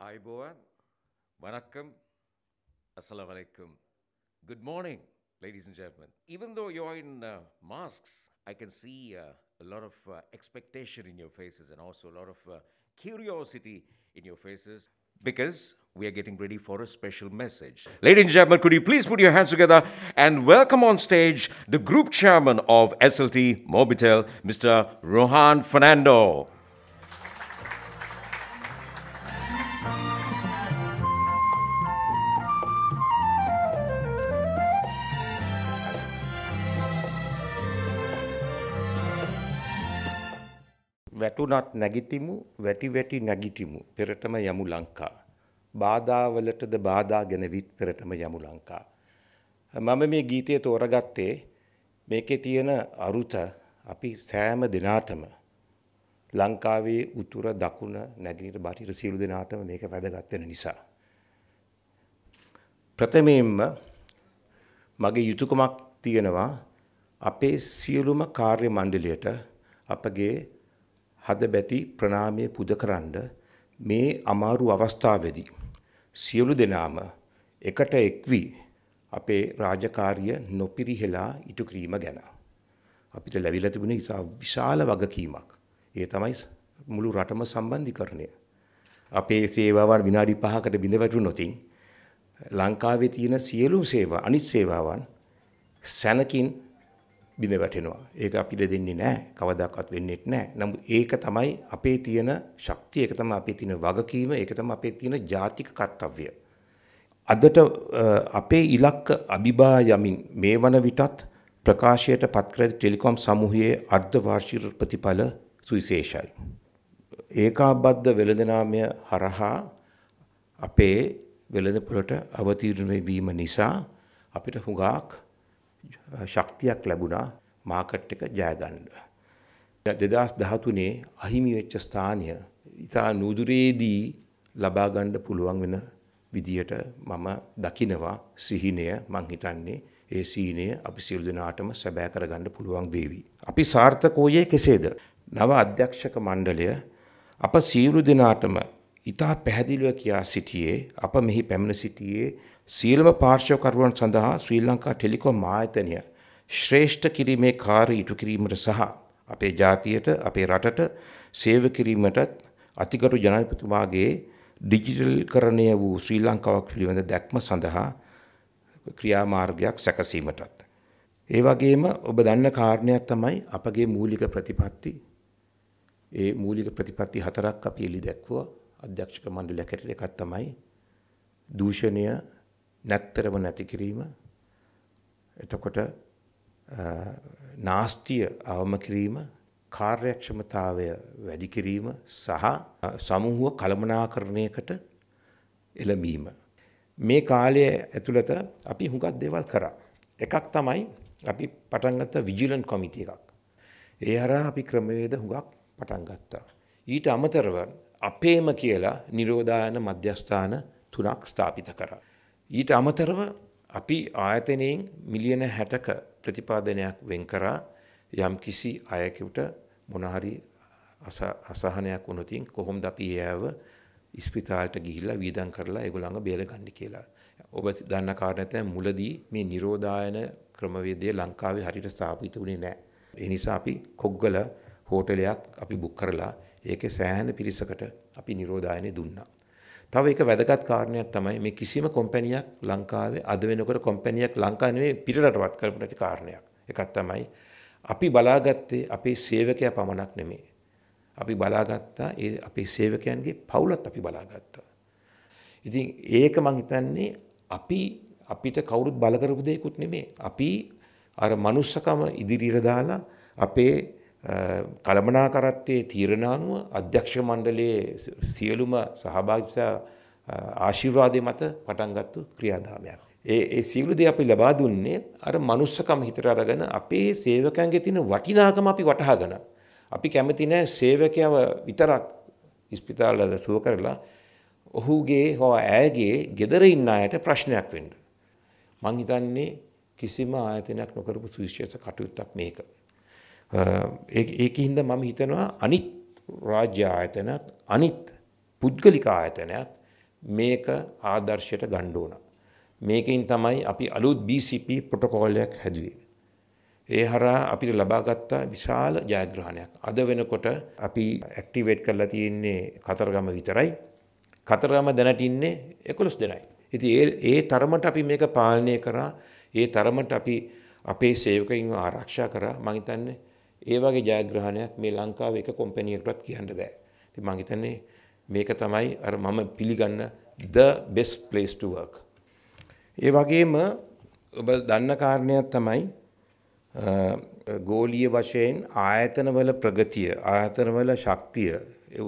Aiboan, Vanakkam, assalamualaikum. Good morning, ladies and gentlemen. Even though you're in uh, masks, I can see uh, a lot of uh, expectation in your faces and also a lot of uh, curiosity in your faces because we are getting ready for a special message. Ladies and gentlemen, could you please put your hands together and welcome on stage the group chairman of SLT Mobitel, Mr. Rohan Fernando. වැටුනත් නැගිටිමු වැටි වැටි නැගිටිමු පෙරටම යමු ලංකා. බාධාවලටද බාධා ගැන විත් පෙරටම යමු ලංකා. මම මේ ගීතය තෝරගත්තේ මේකේ තියෙන අරුත අපි සෑම දෙනාටම ලංකාවේ උතුර දකුණ නැගිනිට බටහිර සියලු දෙනාටම මේක වැදගත් වෙන නිසා. ප්‍රථමයෙන්ම මගේ යුතුයකමක් තියෙනවා අපේ සියලුම කාර්ය මණ්ඩලයට අපගේ හද බැති ප්‍රණාමය පුද කරන්න මේ අමාරු අවස්ථාවේදී සියලු දෙනාම එකට එක්වි අපේ රාජකාරිය නොපිරිහෙලා ඉටු කිරීම ගැන අපිට ලැබිලා තිබුණේ විශාල වගකීමක්. ඒ තමයි මුළු රටම සම්බන්ධීකරණය. අපේ සේවාවන් විනාඩි 5කට බිඳ වැටුනොතින් ලංකාවේ තියෙන සියලු සේවා අනිත් සේවාවන් සැනකින් බිඳ වැටෙනවා. ඒක අපිට දෙන්නේ නැහැ. කවදාකවත් වෙන්නේත් නැහැ. නමුත් ඒක තමයි අපේ තියෙන ශක්තිය, ඒක තමයි අපේ තියෙන වගකීම, ඒක තමයි අපේ තියෙන ජාතික කර්තව්‍ය. අදට අපේ ඉලක්ක අභිබා යමින් මේ වන විටත් ප්‍රකාශයට පත්කර ටෙලිකොම් සමූහයේ අර්ධ වාර්ෂික ප්‍රතිඵල සුවිශේෂයි. ඒකාබද්ධ වෙළඳනාමය හරහා අපේ වෙළඳපොළට අවතීර්ණ වීම නිසා අපිට හුඟක් ශක්තියක් ලැබුණා මාකට් එක ජයගන්න. 2013 අහිමි වෙච්ච ස්ථානය ඉතා නුදුරේදී ලබා ගන්න පුළුවන් වෙන විදියට මම දකිනවා සිහිනය මං හිතන්නේ ඒ සීනය අපි සියලු දෙනාටම සැබෑ කරගන්න පුළුවන් වේවි. අපි සාර්ථකෝයේ කෙසේද? නව අධ්‍යක්ෂක මණ්ඩලය අප සියලු දෙනාටම ඉතා පැහැදිලිව කියා සිටියේ අප මෙහි පැමිණ සිටියේ සියලුම පාර්ශ්වකරුවන් සඳහා ශ්‍රී ලංකා ටෙලිකොම් ආයතනය ශ්‍රේෂ්ඨ කිරීමේ කාර්ය ඉටු කිරීමට සහ අපේ ජාතියට අපේ රටට සේව කිරීමටත් අතිගරු ජනාධිපතිතුමාගේ ඩිජිටල්කරණය වූ ශ්‍රී ලංකාවක් පිළිබඳ දැක්ම සඳහා ක්‍රියාමාර්ගයක් සැකසීමටත්. ඒ වගේම ඔබ දන්න කාරණයක් තමයි අපගේ මූලික ප්‍රතිපත්ති ඒ මූලික ප්‍රතිපත්ති හතරක් අපි එලි දැක්වුව අධ්‍යක්ෂක මණ්ඩලයක් හැටියට එකක් තමයි දූෂණය නැත්තරම නැති කිරීම එතකොට නාස්තිය අවම කිරීම කාර්යක්ෂමතාවය වැඩි කිරීම සහ සමූහ කළමනාකරණයකට එළඹීම. මේ කාලය ඇතුළත අපි හුඟක් දේවල් කරා. එකක් තමයි අපි පටන්ගත්ත විජිලන් කොමිති එකක්. ඒ හරා අපි ක්‍රමවේද හුඟක් පටන් ගත්තා. ඊට අමතරව අපේම කියලා නිරෝධායන මධ්‍යස්ථාන තුනක් ස්ථාපිත කරා. ඊට අමතරව අපි ආයතනයෙන් මිලියන හැටක ප්‍රතිපාදනයක් වෙන් කරා යම් කිසි අයකුට මොනහරි අසහනයක් වුණොතින් කොහොමද අපි ඒව ඉස්පිතාලට ගිහිල්ලා වියදම් කරලා ඒගොල්ලන්ව බේරගන්න කියලා. ඔබ දන්න කාරණේ තමයි මුලදී මේ නිරෝධායන ක්‍රමවේදය ලංකාවේ හරියට ස්ථාපිත වුණේ නැහැ. ඒ නිසා අපි කොග්ගල හෝටලයක් අපි බුක් කරලා ඒකේ සෑහෙන පිරිසකට අපි නිරෝධායනය දුන්නා. තව එක වැදගත් කාරණයක් තමයි මේ කිසිම කොම්පැනියක් ලංකාවේ අද වෙනකොට කොම්පැනියක් ලංකාවේ නෙවෙයි පිටරටවත් කරපු නැති කාරණයක්. එකක් තමයි අපි බලාගත්තේ අපේ සේවකයා පමණක් නෙමෙයි. අපි බලාගත්තා ඒ අපේ සේවකයන්ගේ පවුලත් අපි බලාගත්තා. ඉතින් ඒක මං හිතන්නේ අපි අපිට කවුරුත් බල කරපු දෙයක්ුත් නෙමෙයි. අපි අර මනුස්සකම ඉදිරියට දාලා අපේ කළමනාකරත්වයේ තීරණ අනුව අධ්‍යක්ෂ මණ්ඩලයේ සියලුම සහභාගිතා ආශිර්වාදය මත පටන්ගත්තු ක්‍රියාදාමයක්. ඒ ඒ සියලු දේ අපි ලබා දුන්නේ අර මනුස්සකම හිතට අරගෙන අපේ සේවකයන්ගේ තියෙන වටිනාකම අපි වටහාගෙන අපි කැමති නෑ සේවකයව විතරක් ඉස්පිතාලවල සුව කරලා ඔහුගේ හෝ ඇයගේ ගෙදර ඉන්න අයට ප්‍රශ්නයක් වෙන්න. මං හිතන්නේ කිසිම ආයතනයක් නොකරපු සුවිශේෂ කටයුත්තක් මේක. ඒක හින්ද මම හිතනවා අනිත් රාජ්‍ය ආයතනත් අනිත් පුද්ගලික ආයතනයත් මේක ආදර්ශයට ගණ්ඩෝන. මේකින් තමයි අපි අලුත් BCP පොටකොල්ලයක් හැදුවේ. ඒ හරා අපිට ලබාගත්තා විශාල ජයග්‍රහණයක්. අද වෙනකොට අපි ඇක්ටිවේට් කරලා තියෙන්නේ කතරගම විතරයි. කතරගම දැනට ඉන්නේ එකොළොස් දෙනයි. ඉතින් ඒ තරමට අපි මේක පාලනය කරා ඒ තරමට අපි අපේ සේවකයින් ආරක්ෂා කරා මං හිතන්නේ ඒ වගේ ජයග්‍රහණයක් මේ ලංකාවේ එක කොම්පැනියකටවත් කියන්න බෑ. ඉතින් මම හිතන්නේ මේක තමයි අර මම පිළිගන්න the best place to work. ඒ වගේම ඔබ දන්න කාරණයක් තමයි ගෝලීය වශයෙන් ආයතනවල ප්‍රගතිය, ආයතනවල ශක්තිය,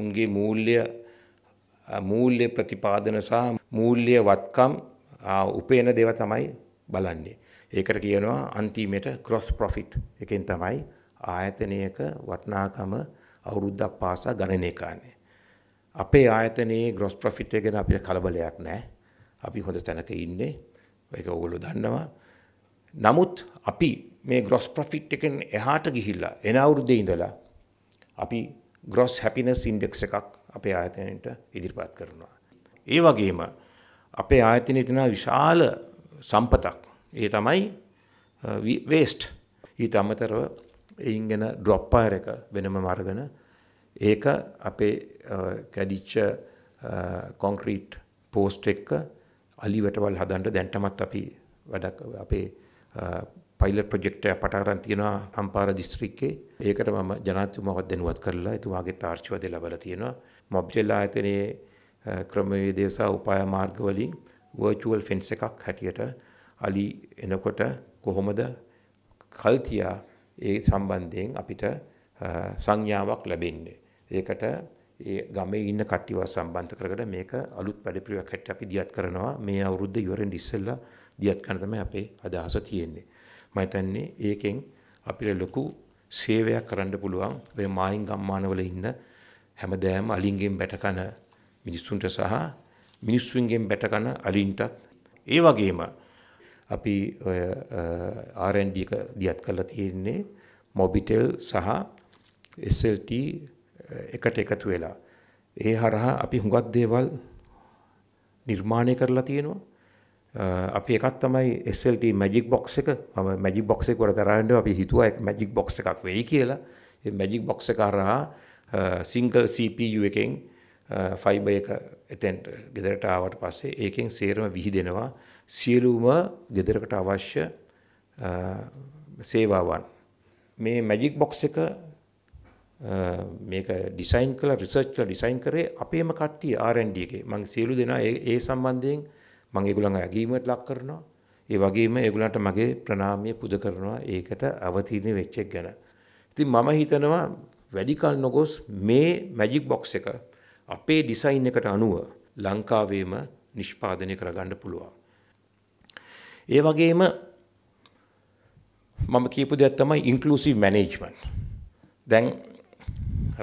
උන්ගේ මූල්‍ය මූල්‍ය ප්‍රතිපාදන සහ මූල්‍ය වත්කම් උපේන දේව තමයි බලන්නේ. ඒකට කියනවා අන්තිමේට ක්‍රොස් ප්‍රොෆිට් එකෙන් තමයි ආයතනයක වටනාකම අවුරුද්දක් පාසා ගණනය කරන්නේ. අපේ ආයතනයේ ග්‍රොස් ප්‍රොෆිට් එක ගැන අපිට කලබලයක් නැහැ. අපි හොඳ තැනක ඉන්නේ. ඒක ඕගොල්ලෝ දන්නවා. නමුත් අපි මේ ග්‍රොස් ප්‍රොෆිට් එකෙන් එහාට ගිහිල්ලා එන අවුරුද්දේ ඉඳලා අපි ග්‍රොස් හැපිනස් ඉන්ඩෙක්ස් එකක් අපේ ආයතනයට ඉදිරිපත් කරනවා. ඒ වගේම අපේ ආයතනයේ තියෙන විශාල සම්පතක්. ඒ තමයි වේස්ට්. Uh, ඊට අමතරව එයින් ගෙන ඩ්‍රොප් පායර් එක වෙනම මර්ගන ඒක අපේ කැඩිච්ච කොන්ක්‍රීට් පෝස්ට් එක්ක අලි වැටවල් හදන්න දැන්ටමත් අපි වැඩක් අපේ පයිලට් ප්‍රජෙක්ටය පට අරන් තියෙනවා අම්පාර දිස්ත්‍රික්කේ ඒකට මම ජනාතුමාවත් දෙනුවත් කරලා එතුමාගේ තාර්ශිවද ලබල තියෙනවා මොබ්ජෙල් ආයතනයේ ක්‍රමවේදය සහ උපාය මාර්ගවලින් වර්චුවල් ෆෙන්ස් එකක් හැටියට අලි එනකොට කොහොමද කල්තියා ඒ සම්බන්ධයෙන් අපිට සංඥාවක් ලැබෙන්නේ. ඒකට ඒ ගමේ ඉන්න කට්ටියව සම්බන්ධ කරගෙන මේක අලුත් වැඩපිළිවෙලක් හැටියට අපි දියත් කරනවා. මේ අවුරුද්ද ඉවරෙන් ඉස්සෙල්ලා දියත් කරන තමයි අපේ අදහස තියෙන්නේ. මම හිතන්නේ ඒකෙන් අපිට ලොකු සේවයක් කරන්න පුළුවන් ඔය මායින් ගම්මානවල ඉන්න හැමදාම අලින්ගෙන් බැටකන මිනිස්සුන්ට සහ මිනිස්සුන්ගෙන් බැටකන අලින්ටත් ඒ වගේම අපි ඔය R&D එක දියත් කරලා තියෙන්නේ මොබිටෙල් සහ SLT එකට එකතු වෙලා. ඒ හරහා අපි හුඟක් දේවල් නිර්මාණය කරලා තියෙනවා. අපි එකක් තමයි SLT මැජික් බොක්ස් එක. මම මැජික් බොක්ස් එක වල තරහින්ද අපි හිතුවා මැජික් බොක්ස් එකක් වෙයි කියලා. ඒ මැජික් බොක්ස් එක හරහා සිංගල් CPU එකෙන් ෆයිබ එක එතෙන්ට ගෙදරට ආවට පස්සේ ඒකෙන් සේරම විහිදෙනවා සියලුම ගෙදරකට අවශ්‍ය සේවාවන් මේ මැජික් බොක්ස් එක මේක ඩිසයින් කළ රිසර්ච් කළ ඩිසයින් කරේ අපේම කට්ටිය R&D එකේ මම සියලු දෙනා ඒ සම්බන්ධයෙන් මම ඒගොල්ලන් ඇගීමට ලක් කරනවා ඒ වගේම ඒගොල්ලන්ට මගේ ප්‍රණාමය පුද කරනවා ඒකට අවතීර්ණ වෙච්ච එක ගැන ඉතින් මම හිතනවා වැඩි කල නොගොස් මේ මැජික් බොක්ස් එක අපේ ඩිසයින් එකට අනුව ලංකාවේම නිෂ්පාදනය කරගන්න පුළුවන්. ඒ වගේම මම කීපු දෙයක් තමයි ඉන්ක්ලූසිව් මැනේජ්මන්ට්. දැන්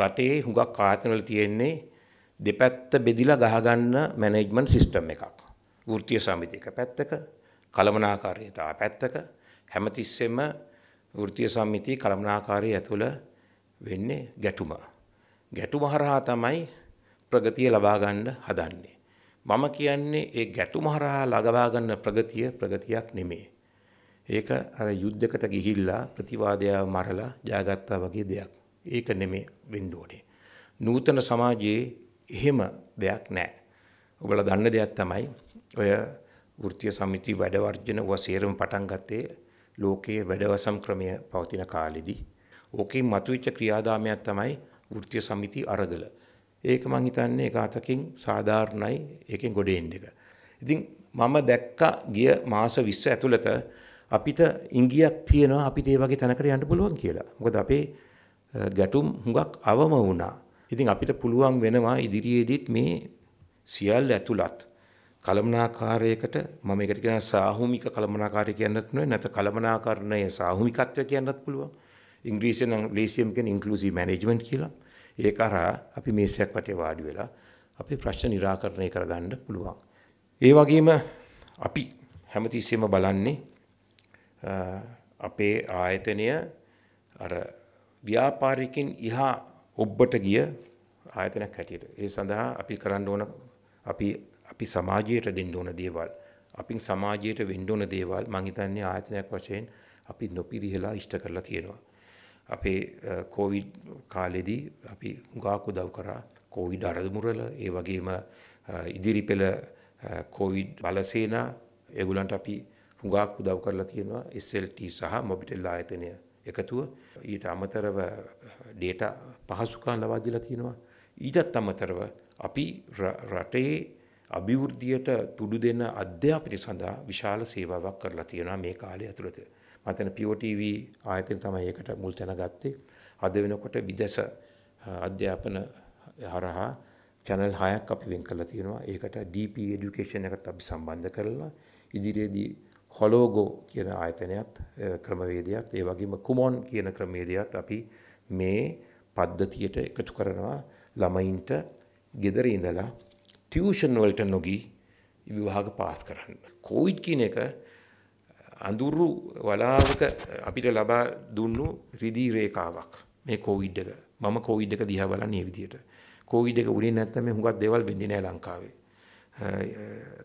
රටේ හුඟක් ආයතනවල තියෙන්නේ දෙපැත්ත බෙදිලා ගහගන්න මැනේජ්මන්ට් සිස්ටම් එකක්. වෘත්තීය සමිතියක පැත්තක, කළමනාකාරීතාව පැත්තක හැමතිස්සෙම වෘත්තීය සමිතිය කළමනාකාරී ඇතුළ වෙන්නේ ගැටුම. ගැටුම හරහා තමයි ප්‍රගතිය ලබා ගන්න හදන්නේ. මම කියන්නේ ඒ ගැටුම හරහා ලබා ගන්න ප්‍රගතිය ප්‍රගතියක් නෙමෙයි. ඒක අර යුද්ධයකට ගිහිල්ලා ප්‍රතිවාදයව මරලා ජයගත්තා වගේ දෙයක්. ඒක නෙමෙයි වෙන්න ඕනේ. නූතන සමාජයේ එහෙම දෙයක් නැහැ. ඔබලා දන්න දෙයක් තමයි ඔය වෘත්තීය සමිති වැඩ වර්ජන වසේරම පටන් ගත්තේ ලෝකයේ වැඩවසම් ක්‍රමය පවතින කාලෙදී. ඕකෙන් මතුවෙච්ච ක්‍රියාදාමයක් තමයි වෘත්තීය සමිති අරගල. ඒක මං හිතන්නේ එක අතකින් සාධාරණයි ඒකෙන් ගොඩ එන්න එක. ඉතින් මම දැක්ක ගිය මාස 20 ඇතුළත අපිට ඉංගියක් තියෙනවා අපිට ඒ වගේ තැනකට යන්න පුළුවන් කියලා. මොකද අපේ ගැටුම් හුඟක් අවම වුණා. ඉතින් අපිට පුළුවන් වෙනවා ඉදිරියේදීත් මේ සියල්ල ඇතුළත් කළමනාකාරයකට මම ඒකට කියන සාහූමික කළමනාකාරය කියන්නත් නෙවෙයි නැත්නම් කළමනාකරණයේ සාහූමිකත්වය කියන්නත් පුළුවන්. ඉංග්‍රීසියෙන් නම් ලේසියෙන් කියන ඉන්ක්ලූසිව් මැනේජ්මන්ට් කියලා. ඒ කරා අපි මේසයක් වටේ වාඩි වෙලා අපේ ප්‍රශ්න निराකරණය කරගන්න පුළුවන්. ඒ වගේම අපි හැමතිස්සෙම බලන්නේ අපේ ආයතනය අර ව්‍යාපාරිකින් ඉහා ඔබ්බට ගිය ආයතනයක් හැටියට. ඒ සඳහා අපි කරන්න ඕන අපි අපි සමාජයට දෙන්න ඕන දේවල් අපින් සමාජයට වෙන්න ඕන දේවල් මං හිතන්නේ ආයතනයක් වශයෙන් අපි නොපිරිහෙලා ඉෂ්ට කරලා තියෙනවා. අපේ කෝවිඩ් කාලෙදී අපි හුඟාකු දව් කරා කෝවිඩ් අරදමුරල ඒ වගේම ඉදිරිපෙළ කෝවිඩ් බලසේනා එගුලන්ට අපි හුඟාක් උදව් කරලා තියෙනවා SLT සහ මොබිටෙල් ආයතනය එකතුව ඊට අමතරව ඩේට පහසුකම් ලබා දීලා තියෙනවා ඊටත් අමතරව අපි රටේ අභිවෘද්ධියට තුඩු දෙන අධ්‍යාපනය සඳහා විශාල සේවාවක් කරලා තියෙනවා මේ කාලය ඇතුළත මතන POTV ආයතන තමයි ඒකට මුල් තැන ගත්තේ. අද වෙනකොට විදේශ අධ්‍යාපන හරහා channel 6ක් අපි වෙන් කරලා තියෙනවා. ඒකට DP education එකත් අපි සම්බන්ධ කරලා ඉදිරියේදී හොලෝගෝ කියන ආයතනයත් ක්‍රමවේදයත් ඒ වගේම කුමොන් කියන ක්‍රමවේදයත් අපි මේ පද්ධතියට එකතු කරනවා ළමයින්ට ගෙදර ඉඳලා ටියුෂන් වලට නොගී විභාග පාස් කරන්න. කොවිඩ් කියන එක අඳුරු වලාවක අපිට ලබා දුන්නු රිදී රේකාවක් මේ කොවිඩ් එක. මම කොවිඩ් එක දිහා බලන්නේ මේ විදියට. කොවිඩ් එක උනේ නැත්නම් මේ හුඟක් දේවල් වෙන්නේ නැහැ ලංකාවේ.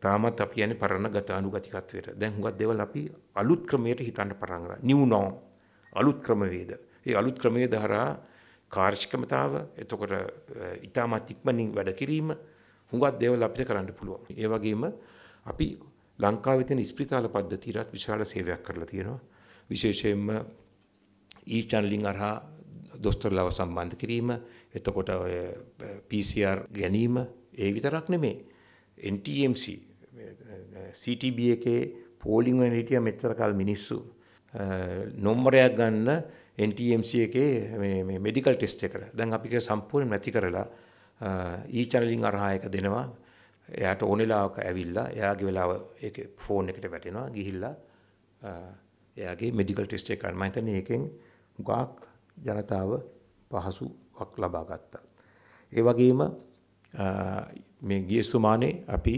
තාමත් අපි යන්නේ පරණ ගතානුගතිකත්වයට. දැන් හුඟක් දේවල් අපි අලුත් ක්‍රමයට හිතන්න පටන් ගන්නවා. new norm අලුත් ක්‍රමවේද. ඒ අලුත් ක්‍රමවේද හරහා කාර්ෂිකමතාව, එතකොට ඊටමත් ඉක්මනින් වැඩ කිරීම හුඟක් දේවල් අපිට කරන්න පුළුවන්. ඒ වගේම අපි ලංකාවේ තියෙන ස්පිරිතාල පද්ධතියට විශාල සේවයක් කරලා තියෙනවා. විශේෂයෙන්ම ඊ චැනලින් අරහා දොස්තරලව සම්බන්ධ කිරීම, එතකොට PCR ගැනීම ඒ විතරක් නෙමේ. NTMC CTB එකේ පෝලිං වෙන හිටිය මෙච්චර කල් මිනිස්සු නොම්බරයක් ගන්න NTMC එකේ මේ මේ මෙඩිකල් ටෙස්ට් එකට. දැන් අපි ඒක සම්පූර්ණයෙන් නැති කරලා ඊ චැනලින් අරහා එක දෙනවා. එයාට ඕනෙලාවක ඇවිල්ලා එයාගේ වෙලාව ඒක ෆෝන් එකට වැටෙනවා ගිහිල්ලා එයාගේ මෙඩිකල් ටෙස්ට් එකක් කරන්න මම හිතන්නේ ඒකෙන් ගාක් ජනතාව පහසුවක් ලබා ගත්තා. ඒ වගේම මේ ගිය සුමානේ අපි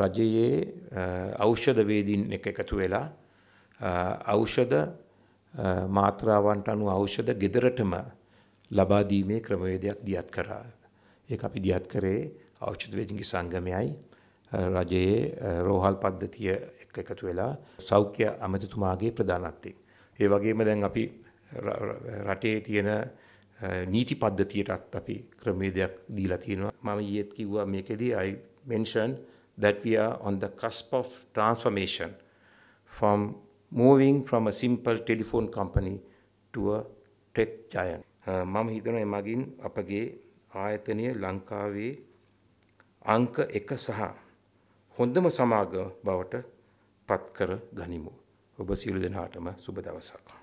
රජයේ ඖෂධ වේදීන් එක එකතු වෙලා ඖෂධ මාත්‍රාවන්ට අනුව ඖෂධ gedaratම ලබා දීමේ ක්‍රමවේදයක් දියත් කරා. ඒක අපි දියත් කරේ ෞෂධ වේදිකී සංගමයයි රජයේ රෝහල් පද්ධතිය එක්ක එකතු වෙලා සෞඛ්‍ය අමතතුමාගේ ප්‍රධානත්වයෙන්. ඒ වගේම දැන් අපි රටේ තියෙන නීති පද්ධතියටත් අපි ක්‍රමේදයක් දීලා තියෙනවා. මම ඊයේත් කිව්වා මේකෙදී I mentioned that we are on the cusp of transformation from moving from a simple telephone company to a tech giant. මම හිතනවා එමගින් අපගේ ආයතනය ලංකාවේ අංක 1 සහ හොඳම සමාගම බවට පත් කර ගනිමු. ඔබ සියලු දෙනාටම සුබ දවසක්.